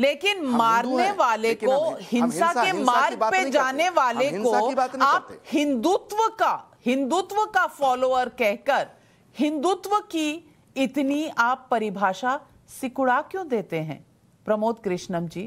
लेकिन मारने वाले को हिंसा के मार्ग पे जाने वाले को आप हिंदुत्व का हिंदुत्व का फॉलोअर कहकर हिंदुत्व की इतनी आप परिभाषा सिकुड़ा क्यों देते हैं प्रमोद कृष्णम जी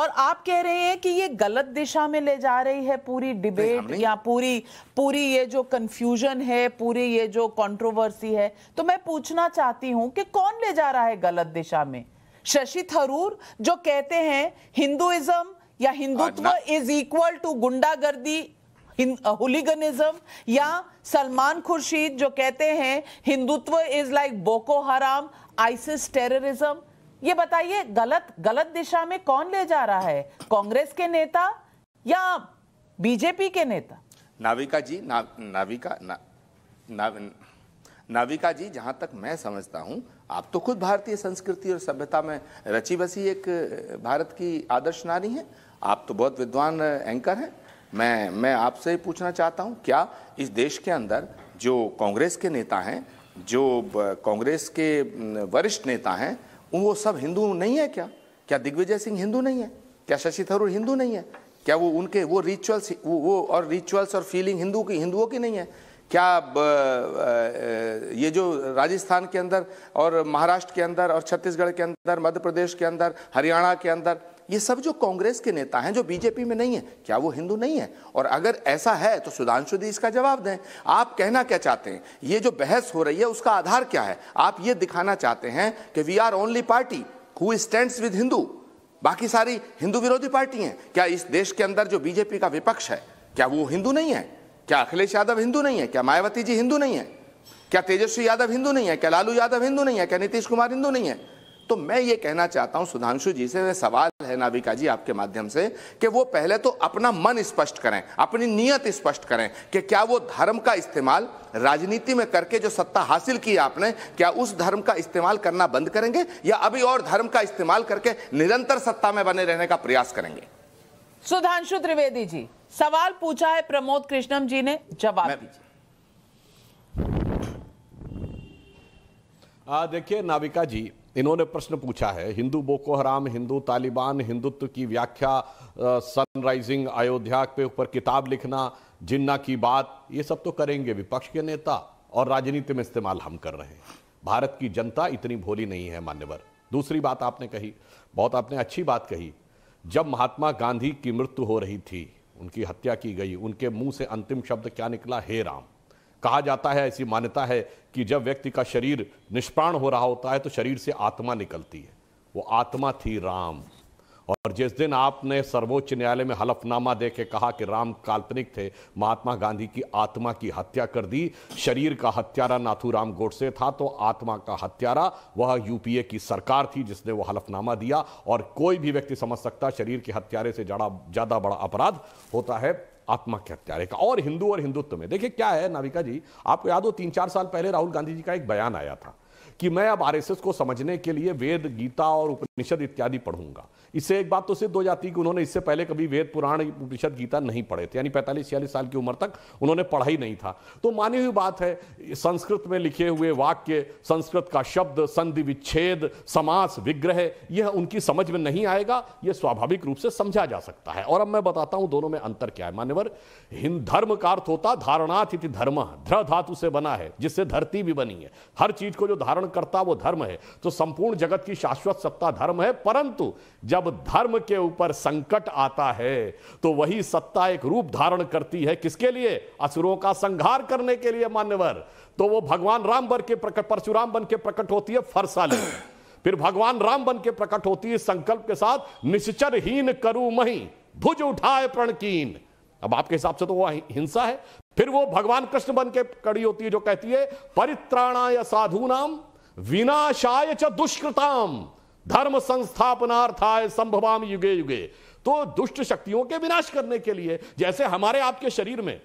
और आप कह रहे हैं कि ये गलत दिशा में ले जा रही है पूरी डिबेट या पूरी पूरी ये जो कंफ्यूजन है पूरी ये जो कंट्रोवर्सी है तो मैं पूछना चाहती हूं कि कौन ले जा रहा है गलत दिशा में शशि थरूर जो कहते हैं हिंदुइज्म या हिंदुत्व इज इक्वल टू गुंडागर्दी हुलीगनिज्म या सलमान खुर्शीद जो कहते हैं Hindutva is like Boko Haram ISIS terrorism ये बताइए गलत गलत दिशा में कौन ले जा रहा है कांग्रेस के नेता या बीजेपी के नेता नाविका जी ना, नाविका ना, ना, नाविका जी जहाँ तक मैं समझता हूँ आप तो खुद भारतीय संस्कृति और सभ्यता में रची बसी एक भारत की आदर्श नारी हैं आप तो बहुत विद्वान एंकर हैं मैं मैं आपसे पूछना चाहता हूँ क्या इस देश के अंदर जो कांग्रेस के नेता हैं जो कांग्रेस के वरिष्ठ नेता हैं वो सब हिंदू नहीं है क्या क्या दिग्विजय सिंह हिंदू नहीं है क्या शशि थरूर हिंदू नहीं है क्या वो उनके वो रिचुअल्स वो और रिचुअल्स और फीलिंग हिंदू की हिंदुओं की नहीं है क्या ये जो राजस्थान के अंदर और महाराष्ट्र के अंदर और छत्तीसगढ़ के अंदर मध्य प्रदेश के अंदर हरियाणा के अंदर ये सब जो कांग्रेस के नेता हैं जो बीजेपी में नहीं है क्या वो हिंदू नहीं है और अगर ऐसा है तो सुधांशु जी इसका जवाब दें आप कहना क्या चाहते हैं ये जो बहस हो रही है उसका आधार क्या है आप ये दिखाना चाहते हैं कि we are only party who stands with Hindu बाकी सारी हिंदू विरोधी पार्टी हैं क्या इस देश के अंदर जो बीजेपी का विपक्ष है क्या वो हिंदू नहीं है क्या अखिलेश यादव हिंदू नहीं है क्या मायावती जी हिंदू नहीं है क्या तेजस्वी यादव हिंदू नहीं है क्या लालू यादव हिंदू नहीं है क्या नीतीश कुमार हिंदू नहीं है तो मैं ये कहना चाहता हूं सुधांशु जी से सवाल है नाविका जी आपके माध्यम से कि वो पहले तो अपना मन स्पष्ट करें अपनी नीयत स्पष्ट करें कि क्या वो धर्म का इस्तेमाल राजनीति में करके जो सत्ता हासिल की आपने क्या उस धर्म का इस्तेमाल करना बंद करेंगे या अभी और धर्म का इस्तेमाल करके निरंतर सत्ता में बने रहने का प्रयास करेंगे सुधांशु त्रिवेदी जी सवाल पूछा है प्रमोद कृष्णम जी ने जवाब दीजिए देखिए नाविका जी इन्होंने प्रश्न पूछा है हिंदू बोको हराम हिंदू तालिबान हिंदुत्व की व्याख्या सनराइजिंग अयोध्या पे ऊपर किताब लिखना जिन्ना की बात ये सब तो करेंगे विपक्ष के नेता और राजनीति में इस्तेमाल हम कर रहे हैं भारत की जनता इतनी भोली नहीं है मान्यवर दूसरी बात आपने कही बहुत आपने अच्छी बात कही जब महात्मा गांधी की मृत्यु हो रही थी उनकी हत्या की गई उनके मुंह से अंतिम शब्द क्या निकला हे राम कहा जाता है ऐसी मान्यता है कि जब व्यक्ति का शरीर निष्प्राण हो रहा होता है तो शरीर से आत्मा निकलती है वो आत्मा थी राम और जिस दिन आपने सर्वोच्च न्यायालय में हलफनामा दे के कहा कि राम काल्पनिक थे महात्मा गांधी की आत्मा की हत्या कर दी शरीर का हत्यारा नाथूराम गोडसे था तो आत्मा का हत्यारा वह यूपीए की सरकार थी जिसने वह हलफनामा दिया और कोई भी व्यक्ति समझ सकता शरीर के हत्यारे से ज़्यादा बड़ा अपराध होता है आत्मा के हत्यारे का और हिंदू और हिंदुत्व में देखिए क्या है नाविका जी आपको याद हो तीन चार साल पहले राहुल गांधी जी का एक बयान आया था कि मैं अब आरएसएस को समझने के लिए वेद गीता और उपनिषद इत्यादि पढ़ूंगा इससे एक बात तो सिद्ध हो जाती है कि उन्होंने इससे पहले कभी वेद पुराण उपनिषद गीता नहीं पढ़े थे यानी पैंतालीस छियालीस साल की उम्र तक उन्होंने पढ़ा ही नहीं था तो मानी हुई बात है संस्कृत में लिखे हुए वाक्य संस्कृत का शब्द संधि विच्छेद समास विग्रह यह उनकी समझ में नहीं आएगा यह स्वाभाविक रूप से समझा जा सकता है और अब मैं बताता हूं दोनों में अंतर क्या है मान्यवर हिंद धर्म का अर्थ होता धारणाथ धर्म ध्र धातु से बना है जिससे धरती भी बनी है हर चीज को जो धारण करता वो धर्म है तो संपूर्ण जगत की शाश्वत सत्ता धर्म है परंतु जब धर्म के ऊपर संकट आता है तो वही सत्ता एक रूप धारण करती है किसके लिए असुरों का संहार करने के लिए मान्यवर तो वो भगवान राम बन के प्रकट परशुराम बन के प्रकट होती है फरसा ले फिर भगवान राम बन के प्रकट होती है संकल्प के साथ निश्चरहीन करू मही भुज उठाए प्रणकीन अब आपके हिसाब से तो वह हिंसा है फिर वो भगवान कृष्ण बन के कड़ी होती है जो कहती है परित्राणाय साधु नाम विनाशाय च दुष्कृताम धर्म संस्थापनार्थाय संभवाम युगे युगे तो दुष्ट शक्तियों के विनाश करने के लिए जैसे हमारे आपके शरीर में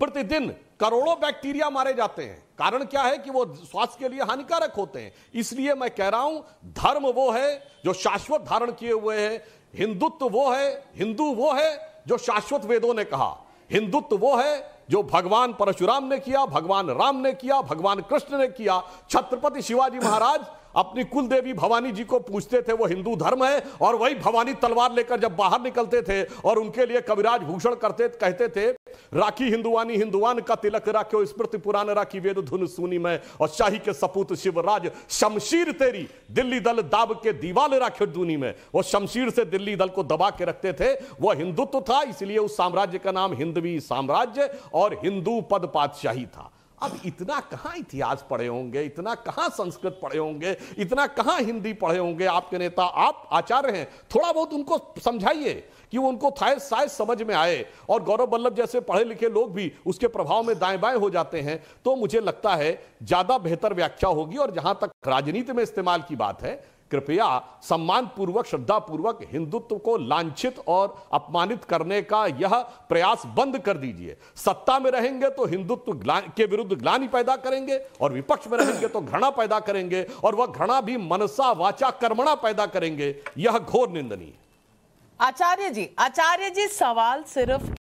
प्रतिदिन करोड़ों बैक्टीरिया मारे जाते हैं कारण क्या है कि वो स्वास्थ्य के लिए हानिकारक होते हैं इसलिए मैं कह रहा हूं धर्म वो है जो शाश्वत धारण किए हुए है हिंदुत्व वो है हिंदू वो है जो शाश्वत वेदों ने कहा हिंदुत्व वो है जो भगवान परशुराम ने किया भगवान राम ने किया भगवान कृष्ण ने किया छत्रपति शिवाजी महाराज अपनी कुल देवी भवानी जी को पूछते थे वो हिंदू धर्म है और वही भवानी तलवार लेकर जब बाहर निकलते थे और उनके लिए कविराज भूषण करते कहते थे राखी हिंदुवानी हिंदुवान का तिलक राख्यो स्मृति पुराण राखी वेद धुन सुनी में और शाही के सपूत शिवराज शमशीर तेरी दिल्ली दल दाब के दीवाल राख्यो दूनी में वो शमशीर से दिल्ली दल को दबा के रखते थे वह हिंदुत्व था इसलिए उस साम्राज्य का नाम हिंदवी साम्राज्य और हिंदू पद पातशाही था अब इतना कहाँ इतिहास पढ़े होंगे इतना कहाँ संस्कृत पढ़े होंगे इतना कहाँ हिंदी पढ़े होंगे आपके नेता आप आचार्य हैं थोड़ा बहुत उनको समझाइए कि वो उनको था शायद समझ में आए और गौरव बल्लभ जैसे पढ़े लिखे लोग भी उसके प्रभाव में दाएं बाएं हो जाते हैं तो मुझे लगता है ज़्यादा बेहतर व्याख्या होगी और जहां तक राजनीति में इस्तेमाल की बात है कृपया सम्मानपूर्वक पूर्वक हिंदुत्व को लांछित और अपमानित करने का यह प्रयास बंद कर दीजिए सत्ता में रहेंगे तो हिंदुत्व के विरुद्ध ग्लानी पैदा करेंगे और विपक्ष में रहेंगे तो घृणा पैदा करेंगे और वह घृणा भी मनसा वाचा कर्मणा पैदा करेंगे यह घोर निंदनीय आचार्य जी आचार्य जी सवाल सिर्फ